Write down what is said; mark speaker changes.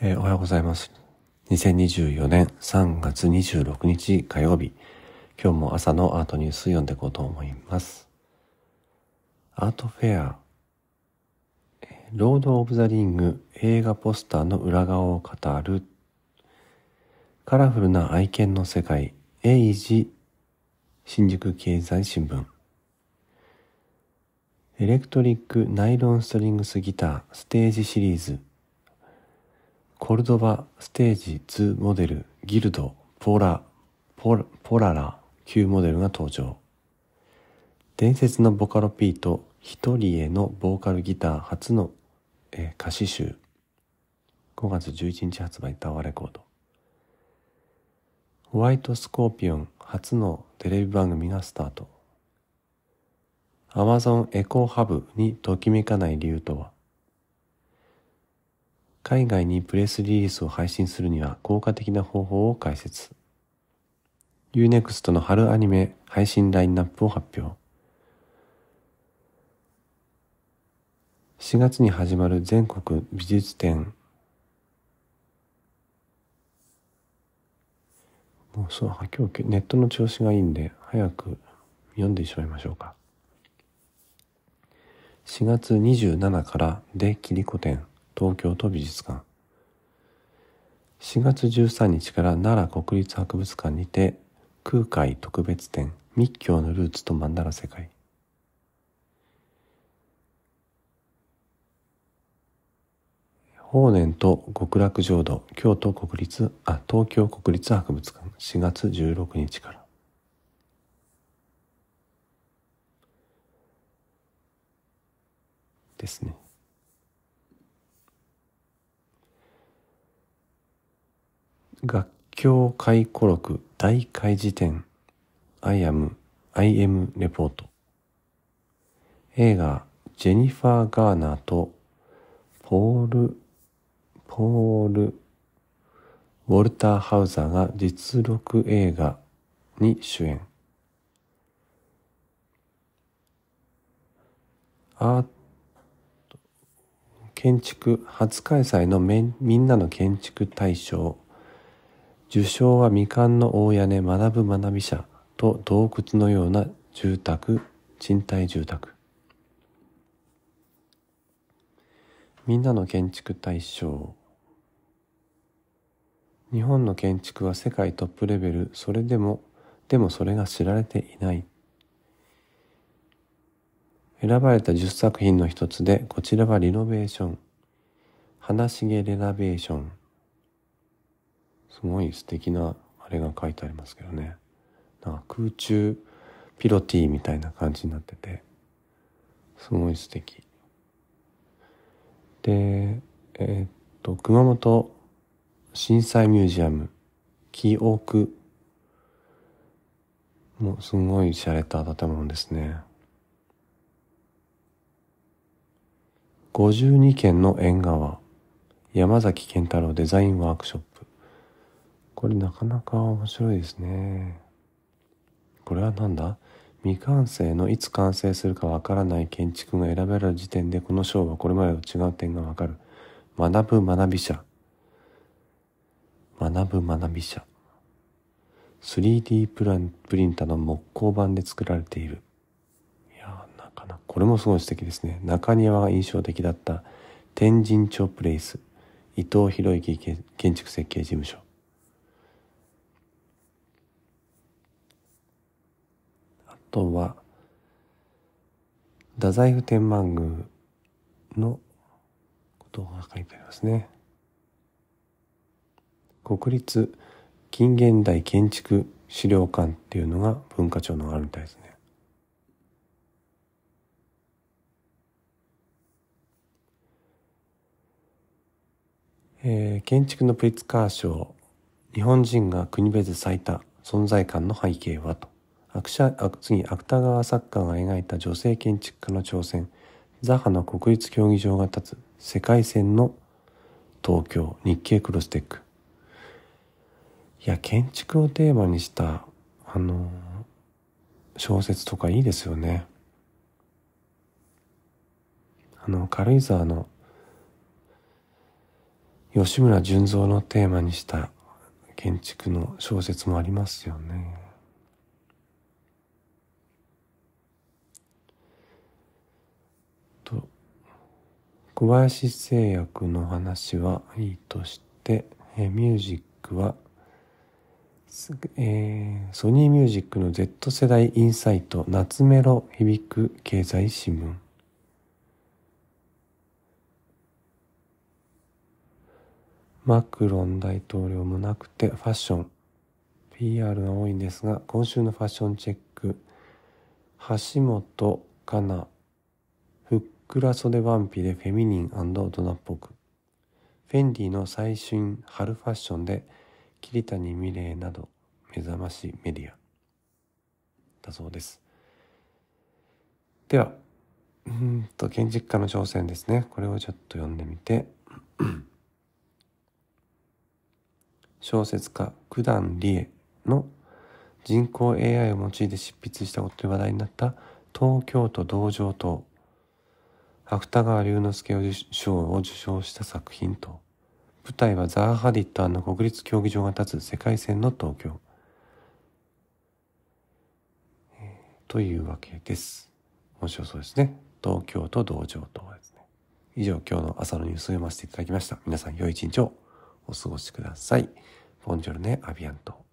Speaker 1: えー、おはようございます。2024年3月26日火曜日、今日も朝のアートニュース読んでいこうと思います。アートフェア、ロード・オブ・ザ・リング映画ポスターの裏側を語る、カラフルな愛犬の世界、エイジ、新宿経済新聞。エレクトリックナイロンストリングスギターステージシリーズコルドバステージ2モデルギルドポラポラポララ旧モデルが登場伝説のボカロ P と一人へのボーカルギター初の、えー、歌詞集5月11日発売タワーレコードホワイトスコーピオン初のテレビ番組がスタートアマゾンエコーハブにときめかない理由とは海外にプレスリリースを配信するには効果的な方法を解説。Unext の春アニメ配信ラインナップを発表。4月に始まる全国美術展。もうそう、今日ネットの調子がいいんで、早く読んでしまいましょうか。4月27からでキリコ展。東京都美術館4月13日から奈良国立博物館にて空海特別展密教のルーツと曼荼羅世界法然と極楽浄土京都国立あ東京国立博物館4月16日からですね学教会顧録大会辞典 I am, I am レポート映画ジェニファー・ガーナーとポール、ポール、ウォルター・ハウザーが実録映画に主演。あー建築初開催のみんなの建築大賞受賞は未完の大屋根学ぶ学び者と洞窟のような住宅、賃貸住宅。みんなの建築対象。日本の建築は世界トップレベル、それでも、でもそれが知られていない。選ばれた10作品の一つで、こちらはリノベーション。花重レナベーション。すごい素敵なあれが書いてありますけどねなんか空中ピロティみたいな感じになっててすごい素敵でえー、っと熊本震災ミュージアム記憶もうすごい洒落た建物ですね52軒の縁側山崎健太郎デザインワークショップこれなかなか面白いですねこれは何だ未完成のいつ完成するかわからない建築が選べる時点でこの章はこれまでと違う点がわかる学ぶ学び者学ぶ学び者 3D プランプリンタの木工版で作られているいやなかなかこれもすごい素敵ですね中庭が印象的だった天神町プレイス伊藤博之建築設計事務所とは太宰府天満宮のことが書いてありますね。国立近現代建築資料館っていうのが文化庁のあるみたいですね。えー、建築のプリツカー賞日本人が国別最多存在感の背景はと次芥川作家が描いた女性建築家の挑戦ザハの国立競技場が立つ世界線の東京日経クロステックいや建築をテーマにしたあの小説とかいいですよねあの軽井沢の吉村純三のテーマにした建築の小説もありますよね。小林製薬の話はいいとして、えミュージックは、えー、ソニーミュージックの Z 世代インサイト夏メロ響く経済新聞マクロン大統領もなくてファッション PR が多いんですが今週のファッションチェック橋本かなくら袖ワンピでフェミニン大人っぽくフェンディの最新春ファッションで桐谷美玲など目覚ましメディアだそうですではうんと建築家の挑戦ですねこれをちょっと読んでみて 小説家九段理恵の人工 AI を用いて執筆したことで話題になった東京都道場島芥川龍之介賞を受賞した作品と、舞台はザー・ハディッターの国立競技場が立つ世界線の東京。というわけです。面白そうですね。東京と道場とはですね。以上、今日の朝のニュースを読ませていただきました。皆さん、良い一日をお過ごしください。ボンジョルネ・アビアント。